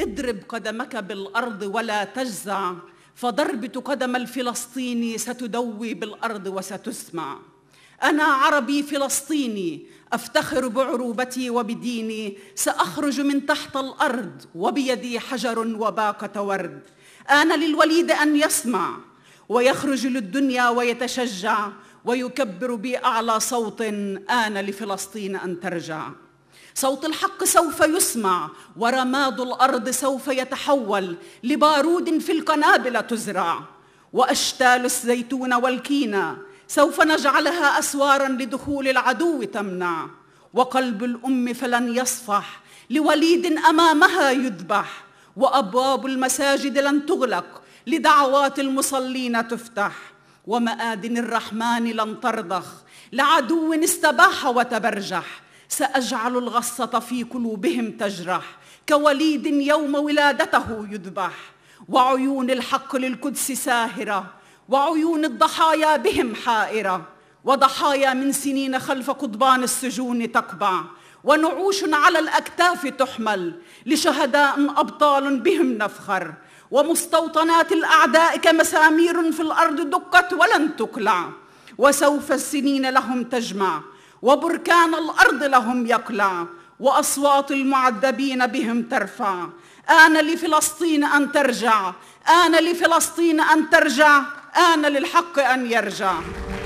اضرب قدمك بالأرض ولا تجزع فضربة قدم الفلسطيني ستدوي بالأرض وستسمع أنا عربي فلسطيني أفتخر بعروبتي وبديني سأخرج من تحت الأرض وبيدي حجر وباقة ورد آن للوليد أن يسمع ويخرج للدنيا ويتشجع ويكبر بأعلى صوت آن لفلسطين أن ترجع صوت الحق سوف يسمع ورماد الارض سوف يتحول لبارود في القنابل تزرع واشتال الزيتون والكينا سوف نجعلها اسوارا لدخول العدو تمنع وقلب الام فلن يصفح لوليد امامها يذبح وابواب المساجد لن تغلق لدعوات المصلين تفتح ومآدن الرحمن لن ترضخ لعدو استباح وتبرجح سأجعل الغصة في قلوبهم تجرح كوليد يوم ولادته يذبح وعيون الحق للقدس ساهرة وعيون الضحايا بهم حائرة وضحايا من سنين خلف قضبان السجون تقبع ونعوش على الأكتاف تحمل لشهداء أبطال بهم نفخر ومستوطنات الأعداء كمسامير في الأرض دقت ولن تقلع وسوف السنين لهم تجمع وبركان الأرض لهم يقلع وأصوات المعذبين بهم ترفع آن لفلسطين أن ترجع آن لفلسطين أن ترجع آن للحق أن يرجع